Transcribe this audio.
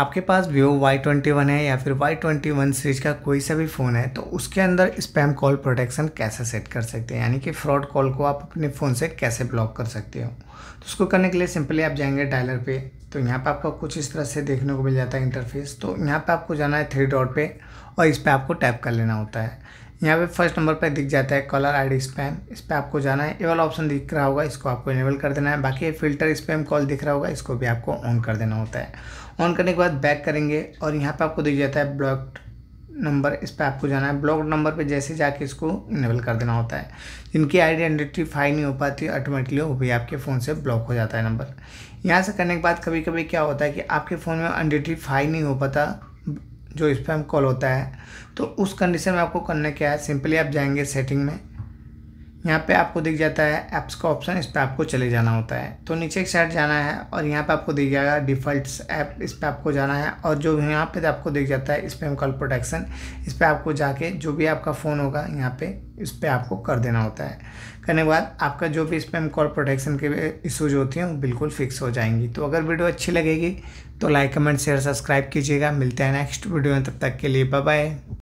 आपके पास Vivo Y twenty one है या फिर वाई ट्वेंटी वन सीरीज का कोई सा भी फ़ोन है तो उसके अंदर स्पैम कॉल प्रोटेक्शन कैसे सेट कर सकते हैं यानी कि फ्रॉड कॉल को आप अपने फ़ोन से कैसे ब्लॉक कर सकते हो तो उसको करने के लिए सिंपली आप जाएंगे डायलर पे तो यहाँ पे आपको कुछ इस तरह से देखने को मिल जाता है इंटरफेस तो यहाँ पे आपको जाना है थ्री डॉट पे और इस पर आपको टैप कर लेना होता है यहाँ पे फर्स्ट नंबर पर दिख जाता है कॉलर डी स्पैम इस पर आपको जाना है ये वाला ऑप्शन दिख रहा होगा इसको आपको इनेबल कर देना है बाकी फिल्टर स्पैम कॉल दिख रहा होगा इसको भी आपको ऑन कर देना होता है ऑन करने के बाद बैक करेंगे और यहाँ पर आपको दिख जाता है ब्लॉक्ड नंबर इस पर आपको जाना है ब्लॉक नंबर पर जैसे जाके इसको इनेबल कर देना होता है जिनकी आइडेंटिफाई नहीं हो पाती ऑटोमेटिकली वो भी आपके फ़ोन से ब्लॉक हो जाता है नंबर यहाँ से करने के बाद कभी कभी क्या होता है कि आपके फ़ोन में आइडेंटिफाई नहीं हो पाता जो स्पैम कॉल होता है तो उस कंडीशन में आपको करने क्या है सिंपली आप जाएंगे सेटिंग में यहाँ पे आपको दिख जाता है ऐप्स का ऑप्शन इस पर आपको चले जाना होता है तो नीचे एक साइड जाना है और यहाँ पे आपको दिख जाएगा डिफ़ॉल्ट्स ऐप इस पर आपको जाना है और जो यहाँ पे आपको दिख जाता है स्पैम कॉल प्रोटेक्शन इस पर आपको जाके जो भी आपका फ़ोन होगा यहाँ पे इस पर आपको कर देना होता है करने के बाद आपका जो भी स्पैम कॉल प्रोटेक्शन के इशूज होती हैं वो बिल्कुल फिक्स हो जाएंगी तो अगर वीडियो अच्छी लगेगी तो लाइक कमेंट शेयर सब्सक्राइब कीजिएगा मिलते हैं नेक्स्ट वीडियो में तब तक के लिए बाय